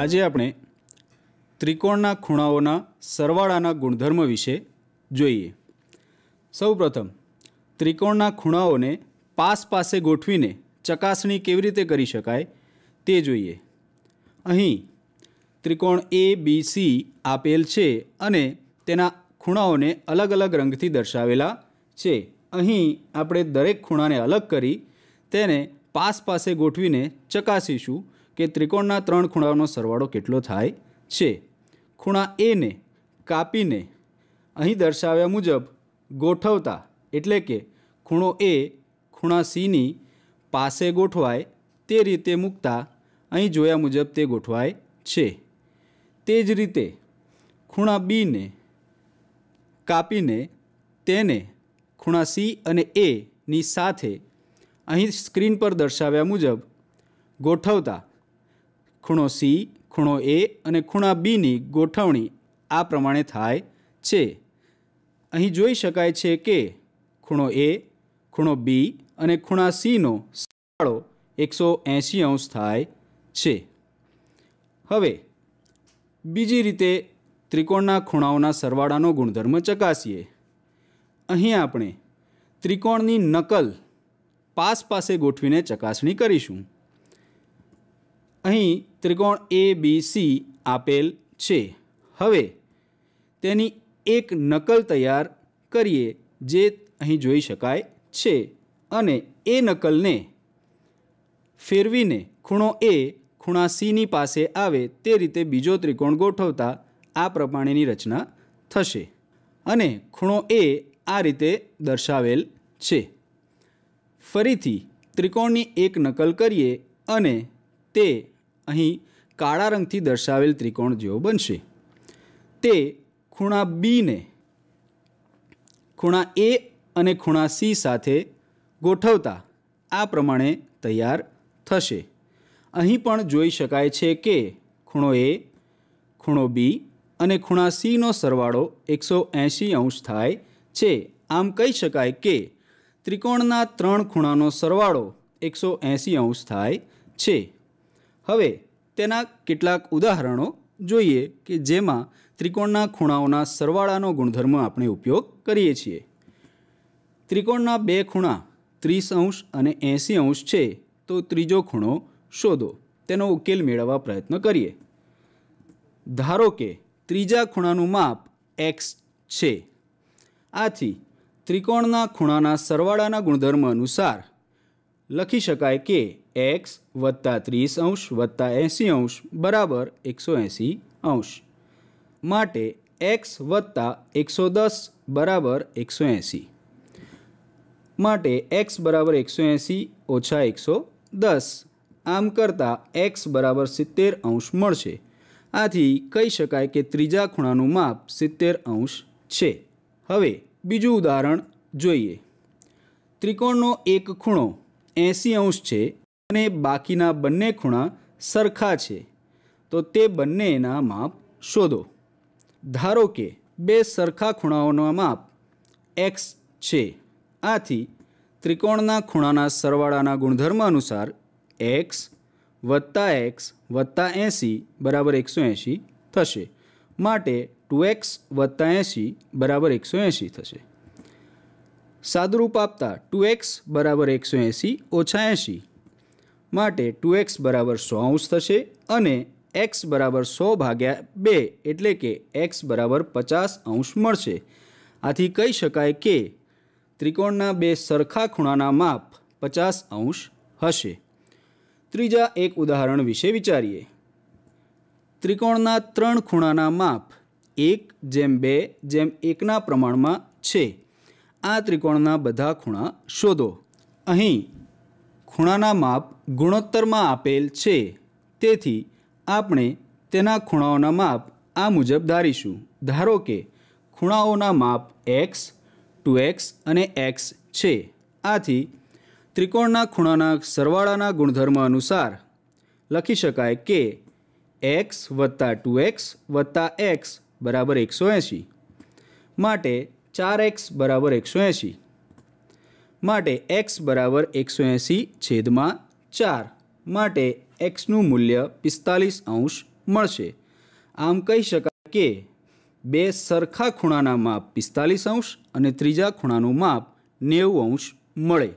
આજે આપણે ત્રિકોણના ખૂણાઓના સરવાળાના ગુણધર્મ વિશે જોઈએ સૌપ્રથમ ત્રિકોણના ખૂણાઓને પાસ પાસે ગોઠવીને ચકાસણી કેવી રીતે કરી શકાય તે જોઈએ અહીં ત્રિકોણ એ બી સી આપેલ છે અને તેના ખૂણાઓને અલગ અલગ રંગથી દર્શાવેલા છે અહીં આપણે દરેક ખૂણાને અલગ કરી તેને પાસ પાસે ગોઠવીને ચકાસીશું કે ત્રિકોણના ત્રણ ખૂણાઓનો સરવાળો કેટલો થાય છે ખૂણા એને કાપીને અહીં દર્શાવ્યા મુજબ ગોઠવતા એટલે કે ખૂણો એ ખૂણા સીની પાસે ગોઠવાય તે રીતે મૂકતા અહીં જોયા મુજબ તે ગોઠવાય છે તે જ રીતે ખૂણા બીને કાપીને તેને ખૂણા સી અને એની સાથે અહીં સ્ક્રીન પર દર્શાવ્યા મુજબ ગોઠવતા ખૂણો સી ખૂણો એ અને ખૂણા બીની ગોઠવણી આ પ્રમાણે થાય છે અહીં જોઈ શકાય છે કે ખૂણો એ ખૂણો બી અને ખૂણા સીનો સરવાળો એકસો એંશી અંશ થાય છે હવે બીજી રીતે ત્રિકોણના ખૂણાઓના સરવાળાનો ગુણધર્મ ચકાસીએ અહીં આપણે ત્રિકોણની નકલ પાસ પાસે ગોઠવીને ચકાસણી કરીશું અહીં ત્રિકોણ એ બી સી આપેલ છે હવે તેની એક નકલ તૈયાર કરીએ જે અહીં જોઈ શકાય છે અને એ નકલને ફેરવીને ખૂણો એ ખૂણા સીની પાસે આવે તે રીતે બીજો ત્રિકોણ ગોઠવતા આ પ્રમાણેની રચના થશે અને ખૂણો એ આ રીતે દર્શાવેલ છે ફરીથી ત્રિકોણની એક નકલ કરીએ અને તે અહીં કાળા રંગથી દર્શાવેલ ત્રિકોણ જેવો બનશે તે ખૂણા બીને ખૂણા એ અને ખૂણા સી સાથે ગોઠવતા આ પ્રમાણે તૈયાર થશે અહીં પણ જોઈ શકાય છે કે ખૂણો એ ખૂણો બી અને ખૂણા સીનો સરવાળો એકસો એંશી અંશ થાય છે આમ કહી શકાય કે ત્રિકોણના ત્રણ ખૂણાનો સરવાળો એકસો એંશી અંશ થાય છે હવે તેના કેટલાક ઉદાહરણો જોઈએ કે જેમાં ત્રિકોણના ખૂણાઓના સરવાળાનો ગુણધર્મ આપણે ઉપયોગ કરીએ છીએ ત્રિકોણના બે ખૂણા ત્રીસ અંશ અને એંસી અંશ છે તો ત્રીજો ખૂણો શોધો તેનો ઉકેલ મેળવવા પ્રયત્ન કરીએ ધારો કે ત્રીજા ખૂણાનું માપ એક્સ છે આથી ત્રિકોણના ખૂણાના સરવાળાના ગુણધર્મ અનુસાર લખી શકાય કે એક્સ વત્તા ત્રીસ અંશ વત્તા એંસી અંશ બરાબર એકસો એંસી અંશ માટે એક્સ વત્તા એકસો દસ બરાબર એકસો એંસી માટે એક્સ બરાબર એકસો એંસી ઓછા એકસો દસ આમ કરતાં એક્સ બરાબર સિત્તેર અંશ મળશે આથી કહી શકાય કે ત્રીજા ખૂણાનું માપ સિત્તેર અંશ છે હવે બીજું ઉદાહરણ જોઈએ ત્રિકોણનો એક ખૂણો એંસી અંશ છે અને બાકીના બંને ખૂણા સરખા છે તો તે બંનેના માપ શોધો ધારો કે બે સરખા ખૂણાઓના માપ એક્સ છે આથી ત્રિકોણના ખૂણાના સરવાળાના ગુણધર્મ અનુસાર એક્સ વત્તા એક્સ વત્તા એંસી બરાબર એકસો એંસી થશે માટે ટુ એક્સ વત્તા એંસી બરાબર એકસો એંસી થશે સાદરૂપ આપતા ટુ એક્સ બરાબર એકસો એંસી ઓછા એંસી માટે ટુ એક્સ બરાબર સો અંશ થશે અને એક્સ બરાબર સો ભાગ્યા બે એટલે કે એક્સ બરાબર પચાસ અંશ મળશે આથી કહી શકાય કે ત્રિકોણના બે સરખા ખૂણાના માપ પચાસ અંશ હશે ત્રીજા એક ઉદાહરણ વિશે વિચારીએ ત્રિકોણના ત્રણ ખૂણાના માપ એક જેમ બે જેમ એકના પ્રમાણમાં છે આ ત્રિકોણના બધા ખૂણા શોધો અહીં ખૂણાના માપ ગુણોત્તરમાં આપેલ છે તેથી આપણે તેના ખૂણાઓના માપ આ મુજબ ધારીશું ધારો કે ખૂણાઓના માપ એક્સ ટુ એક્સ અને એક્સ છે આથી ત્રિકોણના ખૂણાના સરવાળાના ગુણધર્મ અનુસાર લખી શકાય કે એક્સ વત્તા ટુ એક્સ વત્તા એક્સ બરાબર એકસો એંશી માટે ચાર એક્સ બરાબર એકસો એંશી માટે એક્સ બરાબર એકસો એંસી છેદમાં ચાર માટે એક્સનું મૂલ્ય પિસ્તાલીસ અંશ મળશે આમ કહી શકાય કે બે સરખા ખૂણાના માપ પિસ્તાલીસ અંશ અને ત્રીજા ખૂણાનું માપ નેવું અંશ મળે